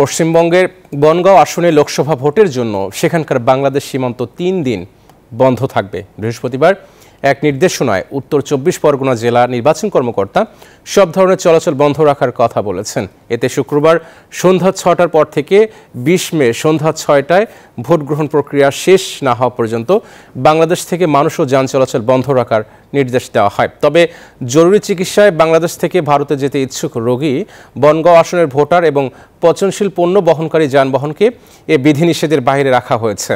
পশ্চিমবঙ্গের বনগাঁও আসনে লোকসভা ভোটের জন্য সেখানকার বাংলাদেশ সীমান্ত তিন দিন বন্ধ থাকবে বৃহস্পতিবার এক নির্দেশনায় উত্তর চব্বিশ পরগনা জেলা নির্বাচন কর্মকর্তা সব ধরনের চলাচল বন্ধ রাখার কথা বলেছেন এতে শুক্রবার সন্ধ্যা ছটার পর থেকে বিশ মে সন্ধ্যা ছয়টায় ভোট গ্রহণ প্রক্রিয়া শেষ না হওয়া পর্যন্ত বাংলাদেশ থেকে মানুষ ও যান চলাচল বন্ধ রাখার নির্দেশ দেওয়া হয় তবে জরুরি চিকিৎসায় বাংলাদেশ থেকে ভারতে যেতে ইচ্ছুক রোগী বনগাঁও আসনের ভোটার এবং পচনশীল পণ্য বহনকারী যানবাহনকে এ বিধিনিষেধের বাইরে রাখা হয়েছে